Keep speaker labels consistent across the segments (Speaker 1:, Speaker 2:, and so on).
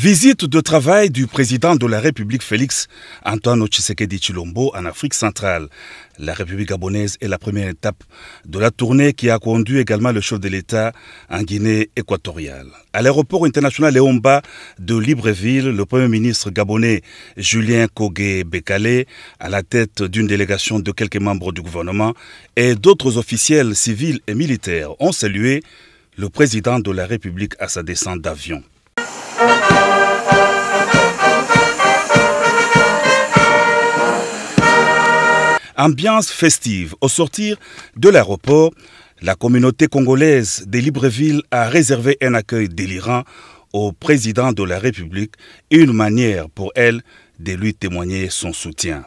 Speaker 1: Visite de travail du président de la République Félix Antoine Tshisekedi Chilombo en Afrique centrale. La République gabonaise est la première étape de la tournée qui a conduit également le chef de l'État en Guinée équatoriale. À l'aéroport international Leomba de Libreville, le Premier ministre gabonais Julien Kogé Bekale, à la tête d'une délégation de quelques membres du gouvernement et d'autres officiels civils et militaires, ont salué le président de la République à sa descente d'avion. Ambiance festive. Au sortir de l'aéroport, la communauté congolaise de Libreville a réservé un accueil délirant au président de la République, une manière pour elle de lui témoigner son soutien.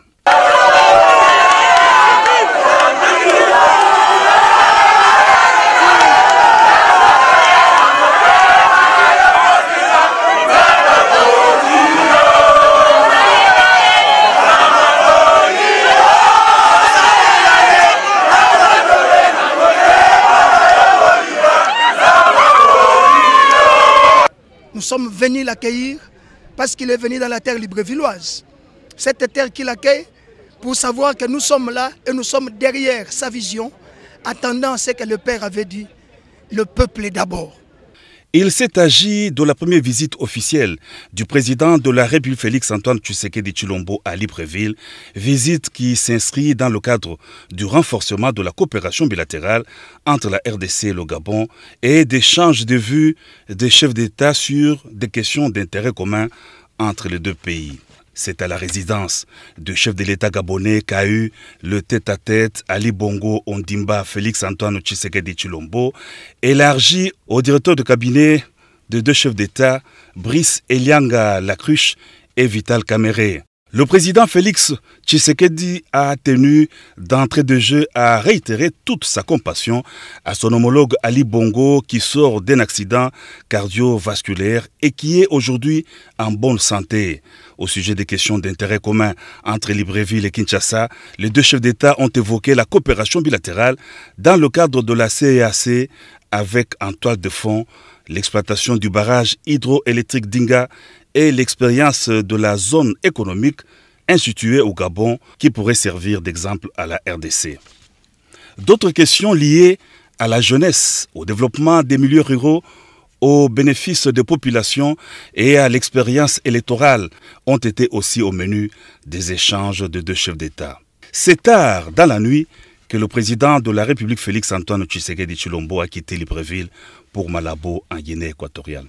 Speaker 2: sommes venus l'accueillir parce qu'il est venu dans la terre librevilloise. Cette terre qu'il accueille pour savoir que nous sommes là et nous sommes derrière sa vision, attendant ce que le Père avait dit, le peuple est d'abord.
Speaker 1: Il s'est agi de la première visite officielle du président de la République Félix-Antoine de Chilombo à Libreville, visite qui s'inscrit dans le cadre du renforcement de la coopération bilatérale entre la RDC et le Gabon et d'échanges de vues des chefs d'État sur des questions d'intérêt commun entre les deux pays. C'est à la résidence du chef de l'État gabonais qu'a eu le tête-à-tête Ali Bongo Ondimba Félix Antoine Tshisekedi Chilombo, élargi au directeur de cabinet de deux chefs d'État, Brice Elianga Lacruche et Vital Caméré. Le président Félix Tshisekedi a tenu d'entrée de jeu à réitérer toute sa compassion à son homologue Ali Bongo qui sort d'un accident cardiovasculaire et qui est aujourd'hui en bonne santé. Au sujet des questions d'intérêt commun entre Libreville et Kinshasa, les deux chefs d'État ont évoqué la coopération bilatérale dans le cadre de la CEAC avec en toile de fond l'exploitation du barrage hydroélectrique d'Inga et l'expérience de la zone économique instituée au Gabon qui pourrait servir d'exemple à la RDC. D'autres questions liées à la jeunesse, au développement des milieux ruraux, aux bénéfices des populations et à l'expérience électorale ont été aussi au menu des échanges de deux chefs d'État. C'est tard dans la nuit que le président de la République Félix-Antoine Tshisekedi Chilombo a quitté Libreville pour Malabo en Guinée équatoriale.